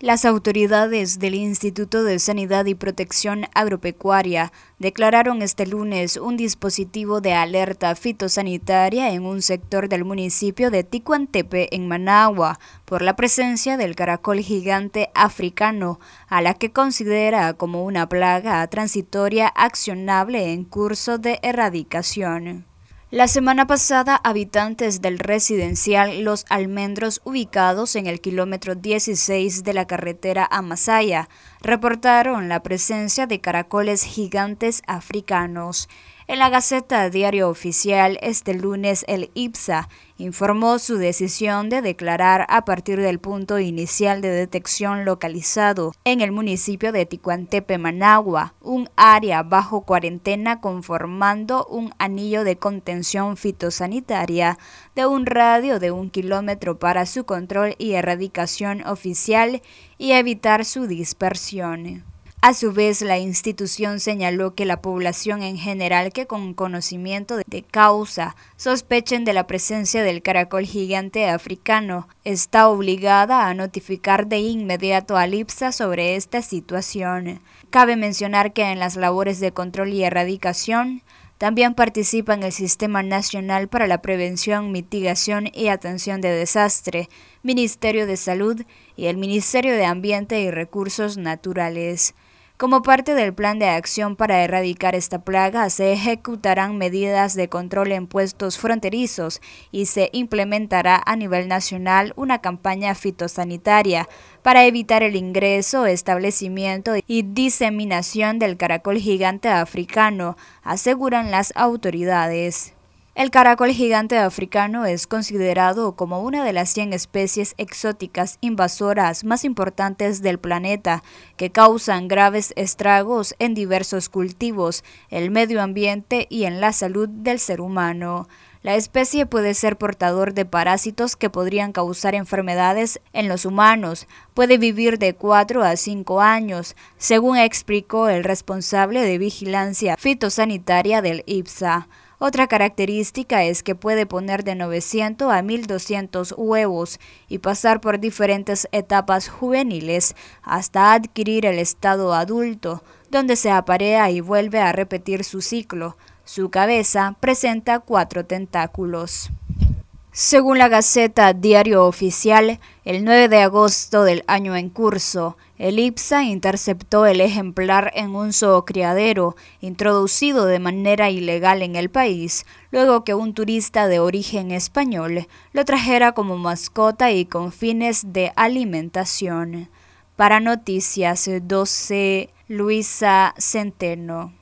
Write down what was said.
Las autoridades del Instituto de Sanidad y Protección Agropecuaria declararon este lunes un dispositivo de alerta fitosanitaria en un sector del municipio de Ticuantepe, en Managua, por la presencia del caracol gigante africano, a la que considera como una plaga transitoria accionable en curso de erradicación. La semana pasada, habitantes del residencial Los Almendros, ubicados en el kilómetro 16 de la carretera a Masaya, reportaron la presencia de caracoles gigantes africanos. En la Gaceta Diario Oficial, este lunes el IPSA informó su decisión de declarar a partir del punto inicial de detección localizado en el municipio de Ticuantepe, Managua, un área bajo cuarentena conformando un anillo de contención fitosanitaria de un radio de un kilómetro para su control y erradicación oficial y evitar su dispersión. A su vez, la institución señaló que la población en general que con conocimiento de causa sospechen de la presencia del caracol gigante africano está obligada a notificar de inmediato a Lipsa sobre esta situación. Cabe mencionar que en las labores de control y erradicación también participan el Sistema Nacional para la Prevención, Mitigación y Atención de Desastre, Ministerio de Salud y el Ministerio de Ambiente y Recursos Naturales. Como parte del plan de acción para erradicar esta plaga, se ejecutarán medidas de control en puestos fronterizos y se implementará a nivel nacional una campaña fitosanitaria para evitar el ingreso, establecimiento y diseminación del caracol gigante africano, aseguran las autoridades. El caracol gigante africano es considerado como una de las 100 especies exóticas invasoras más importantes del planeta, que causan graves estragos en diversos cultivos, el medio ambiente y en la salud del ser humano. La especie puede ser portador de parásitos que podrían causar enfermedades en los humanos. Puede vivir de 4 a 5 años, según explicó el responsable de vigilancia fitosanitaria del IPSA. Otra característica es que puede poner de 900 a 1200 huevos y pasar por diferentes etapas juveniles hasta adquirir el estado adulto, donde se aparea y vuelve a repetir su ciclo. Su cabeza presenta cuatro tentáculos. Según la Gaceta Diario Oficial, el 9 de agosto del año en curso, el IPSA interceptó el ejemplar en un zoocriadero introducido de manera ilegal en el país, luego que un turista de origen español lo trajera como mascota y con fines de alimentación. Para Noticias 12, Luisa Centeno.